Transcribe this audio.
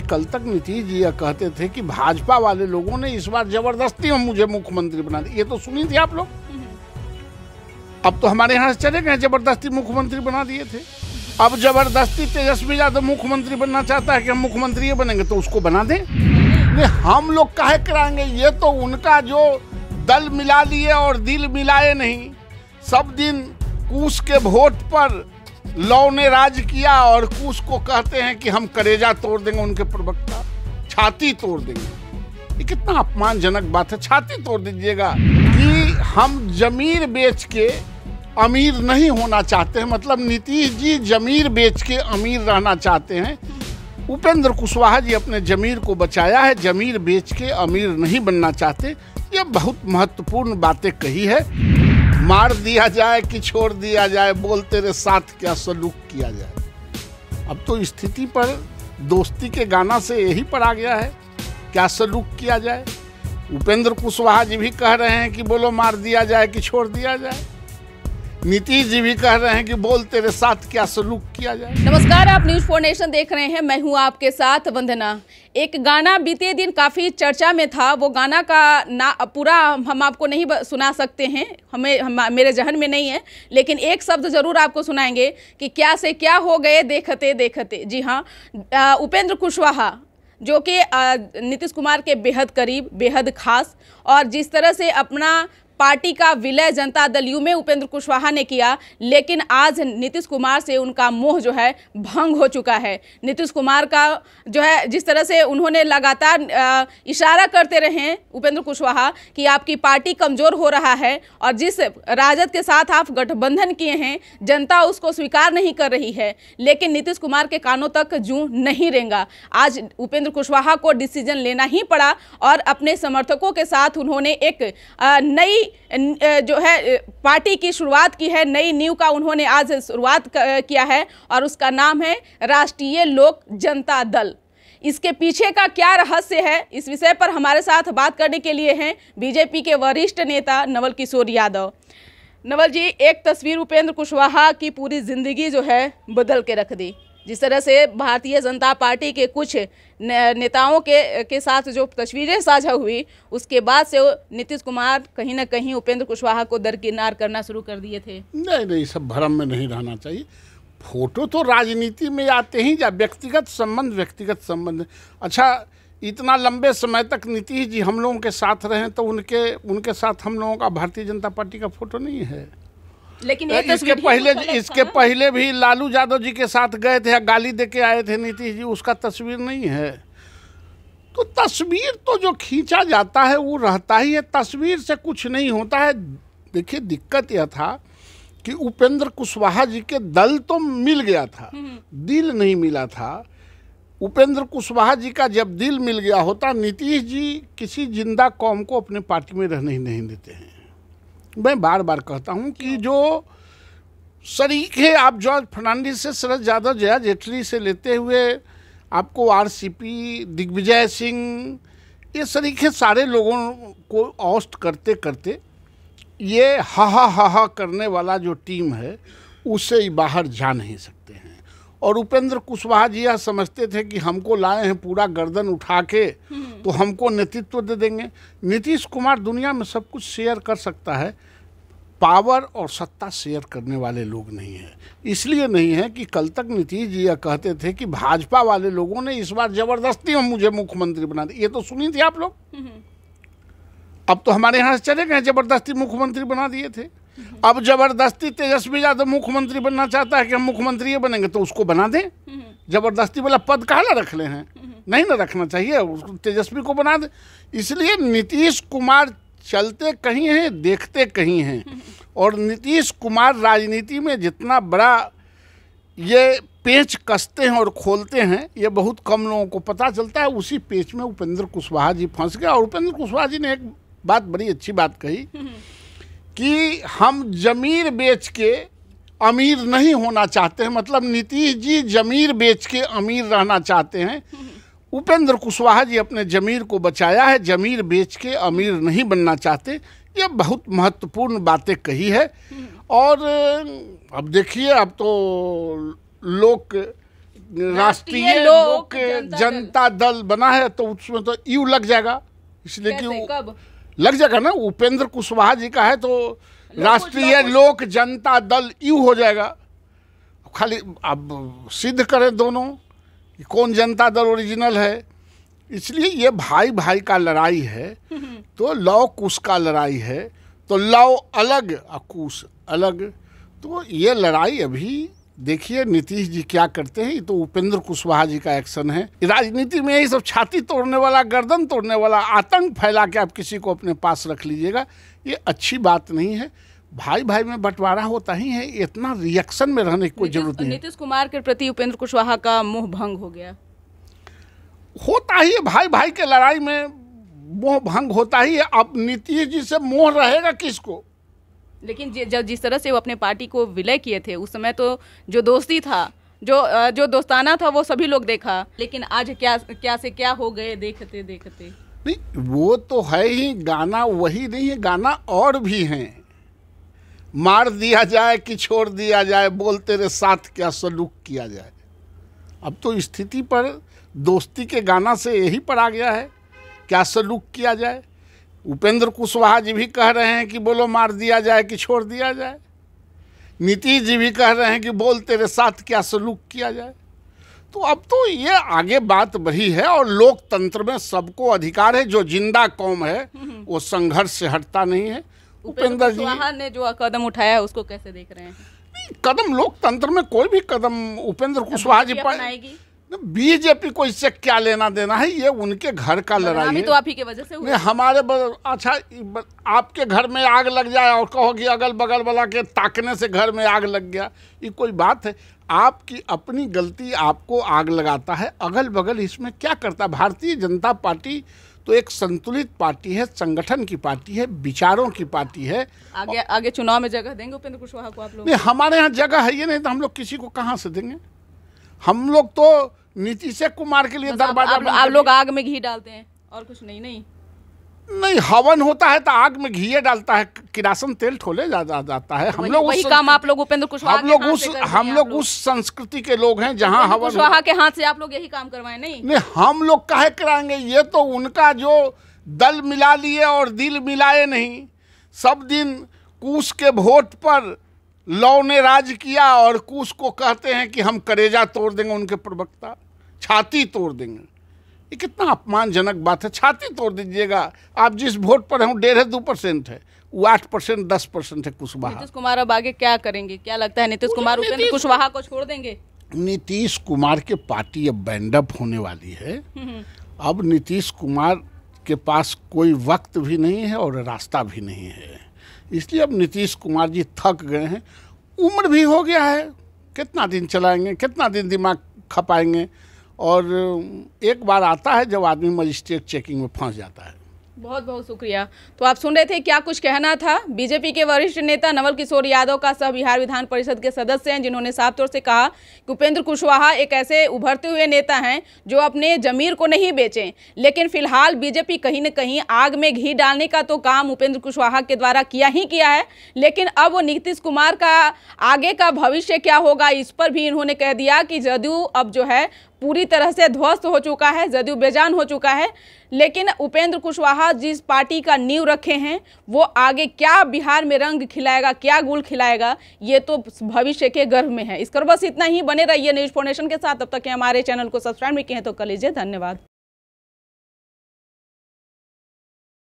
कि कल तक नीतीश जी यह कहते थे कि भाजपा वाले लोगों ने इस बार जबरदस्ती में मुझे मुख्यमंत्री बना दिया ये तो सुनी थी आप लोग अब तो हमारे यहाँ से चले गए जबरदस्ती मुख्यमंत्री बना दिए थे अब जबरदस्ती तेजस्वी यादव मुख्यमंत्री बनना चाहता है कि हम मुख्यमंत्री बनेंगे तो उसको बना दें नहीं हम लोग कहे कराएंगे ये तो उनका जो दल मिला लिए और दिल मिलाए नहीं सब दिन कूस के वोट पर लौ ने राज किया और कुश को कहते हैं कि हम करेजा तोड़ देंगे उनके प्रवक्ता छाती तोड़ देंगे ये कितना अपमानजनक बात है छाती तोड़ दीजिएगा कि हम जमीर बेच के अमीर नहीं होना चाहते हैं मतलब नीतीश जी जमीर बेच के अमीर रहना चाहते हैं उपेंद्र कुशवाहा जी अपने जमीर को बचाया है जमीर बेच के अमीर नहीं बनना चाहते ये बहुत महत्वपूर्ण बातें कही है मार दिया जाए कि छोड़ दिया जाए बोल तेरे साथ क्या सलूक किया जाए अब तो स्थिति पर दोस्ती के गाना से यही पर आ गया है क्या सलूक किया जाए उपेंद्र कुशवाहा जी भी कह रहे हैं कि बोलो मार दिया जाए कि छोड़ दिया जाए नीतीश जी भी कह रहे हैं कि बोल तेरे साथ क्या सलूक किया जाए नमस्कार आप न्यूज फोर नेशन देख रहे हैं मैं हूं आपके साथ वंदना एक गाना बीते दिन काफ़ी चर्चा में था वो गाना का ना पूरा हम आपको नहीं सुना सकते हैं हमें हम मेरे जहन में नहीं है लेकिन एक शब्द ज़रूर आपको सुनाएंगे कि क्या से क्या हो गए देखते देखते जी हाँ उपेंद्र कुशवाहा जो कि नीतीश कुमार के बेहद करीब बेहद खास और जिस तरह से अपना पार्टी का विलय जनता दल यू में उपेंद्र कुशवाहा ने किया लेकिन आज नीतीश कुमार से उनका मोह जो है भंग हो चुका है नीतीश कुमार का जो है जिस तरह से उन्होंने लगातार इशारा करते रहे उपेंद्र कुशवाहा कि आपकी पार्टी कमज़ोर हो रहा है और जिस राजद के साथ आप गठबंधन किए हैं जनता उसको स्वीकार नहीं कर रही है लेकिन नीतीश कुमार के कानों तक जू नहीं रेंगा आज उपेंद्र कुशवाहा को डिसीजन लेना ही पड़ा और अपने समर्थकों के साथ उन्होंने एक नई जो है पार्टी की शुरुआत की है नई न्यू का उन्होंने आज शुरुआत किया है और उसका नाम है राष्ट्रीय लोक जनता दल इसके पीछे का क्या रहस्य है इस विषय पर हमारे साथ बात करने के लिए हैं बीजेपी के वरिष्ठ नेता नवल किशोर यादव नवल जी एक तस्वीर उपेंद्र कुशवाहा की पूरी ज़िंदगी जो है बदल के रख दी जिस तरह से भारतीय जनता पार्टी के कुछ नेताओं के के साथ जो तस्वीरें साझा हुई उसके बाद से नीतीश कुमार कहीं ना कहीं उपेंद्र कुशवाहा को दरकिनार करना शुरू कर दिए थे नहीं नहीं सब भ्रम में नहीं रहना चाहिए फोटो तो राजनीति में आते ही या व्यक्तिगत संबंध व्यक्तिगत संबंध अच्छा इतना लंबे समय तक नीतीश जी हम लोगों के साथ रहे तो उनके उनके साथ हम लोगों का भारतीय जनता पार्टी का फोटो नहीं है लेकिन ये इसके पहले अच्छा इसके पहले भी लालू यादव जी के साथ गए थे गाली दे के आए थे नीतीश जी उसका तस्वीर नहीं है तो तस्वीर तो जो खींचा जाता है वो रहता ही है तस्वीर से कुछ नहीं होता है देखिए दिक्कत यह था कि उपेंद्र कुशवाहा जी के दल तो मिल गया था हम्म, हम्म। दिल नहीं मिला था उपेंद्र कुशवाहा जी का जब दिल मिल गया होता नीतीश जी किसी जिंदा कौम को अपने पार्टी में रहने ही नहीं देते हैं मैं बार बार कहता हूँ कि जो शरीक है आप जॉर्ज फर्नांडिस से शरद यादव जया जेटली से लेते हुए आपको आरसीपी दिग्विजय सिंह ये है सारे लोगों को औस्ट करते करते ये हा हा हा हा करने वाला जो टीम है उससे ही बाहर जा नहीं सकते हैं और उपेंद्र कुशवाहा जी यह समझते थे कि हमको लाए हैं पूरा गर्दन उठा के हम्म। तो हमको नेतृत्व दे देंगे नीतीश कुमार दुनिया में सब कुछ शेयर कर सकता है पावर और सत्ता शेयर करने वाले लोग नहीं हैं इसलिए नहीं है कि कल तक नीतीश जी यह कहते थे कि भाजपा वाले लोगों ने इस बार जबरदस्ती में मुझे मुख्यमंत्री बना दिया ये तो सुनी थी आप लोग हम्म, हम्म। अब तो हमारे यहाँ से चले गए जबरदस्ती मुख्यमंत्री बना दिए थे अब जबरदस्ती तेजस्वी यादव मुख्यमंत्री बनना चाहता है कि हम मुख्यमंत्री बनेंगे तो उसको बना दें हम्म, जबरदस्ती वाला पद कहा ना रख ले हैं नहीं ना रखना चाहिए तेजस्वी को बना दे इसलिए नीतीश कुमार चलते कहीं हैं देखते कहीं हैं और नीतीश कुमार राजनीति में जितना बड़ा ये पेच कसते हैं और खोलते हैं ये बहुत कम लोगों को पता चलता है उसी पेच में उपेंद्र कुशवाहा जी फंस गए और उपेंद्र कुशवाहा जी ने एक बात बड़ी अच्छी बात कही कि हम जमीर बेच के अमीर नहीं होना चाहते हैं मतलब नीतीश जी जमीर बेच के अमीर रहना चाहते हैं उपेंद्र कुशवाहा जी अपने जमीर को बचाया है जमीर बेच के अमीर नहीं बनना चाहते ये बहुत महत्वपूर्ण बातें कही है और अब देखिए अब तो लोक राष्ट्रीय लोक, जनता दल बना है तो उसमें तो यू लग जाएगा इसलिए कि लग जाएगा ना उपेंद्र कुशवाहा जी का है तो राष्ट्रीय लोक जनता दल यू हो जाएगा खाली अब सिद्ध करें दोनों कि कौन जनता दल ओरिजिनल है इसलिए ये भाई भाई का लड़ाई है तो लव कुश का लड़ाई है तो लौ अलग और कुश अलग तो ये लड़ाई अभी देखिए नीतीश जी क्या करते हैं ये तो उपेंद्र कुशवाहा जी का एक्शन है राजनीति में यही सब छाती तोड़ने वाला गर्दन तोड़ने वाला आतंक फैला के आप किसी को अपने पास रख लीजिएगा ये अच्छी बात नहीं है भाई भाई में बंटवारा होता ही है इतना रिएक्शन में रहने की कोई जरूरत नहीं नीतीश कुमार के प्रति उपेंद्र कुशवाहा का मोह भंग हो गया होता ही है भाई भाई के लड़ाई में मोह भंग होता ही है अब नीतीश जी से मोह रहेगा किसको लेकिन जब जिस तरह से वो अपने पार्टी को विलय किए थे उस समय तो जो दोस्ती था जो जो दोस्ताना था वो सभी लोग देखा लेकिन आज क्या क्या से क्या हो गए देखते देखते नहीं वो तो है ही गाना वही नहीं है गाना और भी हैं मार दिया जाए कि छोड़ दिया जाए बोल तेरे साथ क्या सलूक किया जाए अब तो स्थिति पर दोस्ती के गाना से यही पर आ गया है क्या सलूक किया जाए उपेंद्र कुशवाहा जी भी कह रहे हैं कि बोलो मार दिया जाए कि छोड़ दिया जाए नीतीश जी भी कह रहे हैं कि बोल तेरे साथ क्या सलूक किया जाए तो अब तो ये आगे बात बढ़ी है और लोकतंत्र में सबको अधिकार है जो जिंदा कौम है वो संघर्ष से हटता नहीं है उपेंद्र कुशवाहा तो ने जो कदम उठाया है उसको कैसे देख रहे हैं कदम लोकतंत्र में कोई भी कदम उपेंद्र कुशवाहा जी पर बीजेपी को इससे क्या लेना देना है ये उनके घर का लड़ाई है तो आप ही के वजह से हुआ। हमारे ब, अच्छा ब, आपके घर में आग लग जाए और कहो कि अगल बगल वाला के ताकने से घर में आग लग गया ये कोई बात है आपकी अपनी गलती आपको आग लगाता है अगल बगल इसमें क्या करता भारतीय जनता पार्टी तो एक संतुलित पार्टी है संगठन की पार्टी है विचारों की पार्टी है आगे आगे चुनाव में जगह देंगे उपेंद्र कुशवाहा को आप लोग नहीं हमारे यहाँ जगह है ये नहीं तो हम लोग किसी को कहाँ से देंगे हम लोग तो नीतीश कुमार के लिए दरबार आप, आप लोग आग में घी डालते हैं और कुछ नहीं नहीं नहीं हवन होता है तो आग में घी डालता है किरासन तेल ठोले जा, जा, जाता है हम लोग वही काम आप लोग उपेंद्र कुशवाहा हम लोग उस हम लोग उस संस्कृति के लोग हैं जहाँ हवन कुशवाहा के हाथ से आप लोग यही काम करवाए नहीं नहीं हम लोग कहे कराएंगे ये तो उनका जो दल मिला लिए और दिल मिलाए नहीं सब दिन कूस के वोट पर लौ ने राज किया और कूस को कहते हैं कि हम करेजा तोड़ देंगे उनके प्रवक्ता छाती तोड़ देंगे ये कितना अपमानजनक बात है छाती तोड़ दीजिएगा आप जिस वोट पर हैं डेढ़ है दो परसेंट है वो आठ परसेंट दस परसेंट है कुशवाहा नीतीश कुमार अब आगे क्या करेंगे क्या लगता है नीतीश कुमार कुशवाहा को छोड़ देंगे नीतीश कुमार के पार्टी अब बैंडअप होने वाली है हम्म। अब नीतीश कुमार के पास कोई वक्त भी नहीं है और रास्ता भी नहीं है इसलिए अब नीतीश कुमार जी थक गए हैं उम्र भी हो गया है कितना दिन चलाएंगे कितना दिन दिमाग खपाएंगे और एक बार आता है जब आदमी मजिस्ट्रेट चेकिंग में फंस जाता है बहुत बहुत शुक्रिया तो आप सुन रहे थे क्या कुछ कहना था बीजेपी के वरिष्ठ नेता नवल किशोर यादव का सह बिहार विधान परिषद के सदस्य हैं जिन्होंने साफ तौर से कहा कि उपेंद्र कुशवाहा एक ऐसे उभरते हुए नेता हैं जो अपने जमीर को नहीं बेचें लेकिन फिलहाल बीजेपी कहीं ना कहीं आग में घी डालने का तो काम उपेंद्र कुशवाहा के द्वारा किया ही किया है लेकिन अब नीतीश कुमार का आगे का भविष्य क्या होगा इस पर भी इन्होंने कह दिया कि जदयू अब जो है पूरी तरह से ध्वस्त हो चुका है जदयू बेजान हो चुका है लेकिन उपेंद्र कुशवाहा जिस पार्टी का नींव रखे हैं वो आगे क्या बिहार में रंग खिलाएगा क्या गुल खिलाएगा ये तो भविष्य के गर्भ में है इस बस इतना ही बने रहिए न्यूज फाउंडेशन के साथ अब तक के हमारे चैनल को सब्सक्राइब नहीं किए तो कर लीजिए धन्यवाद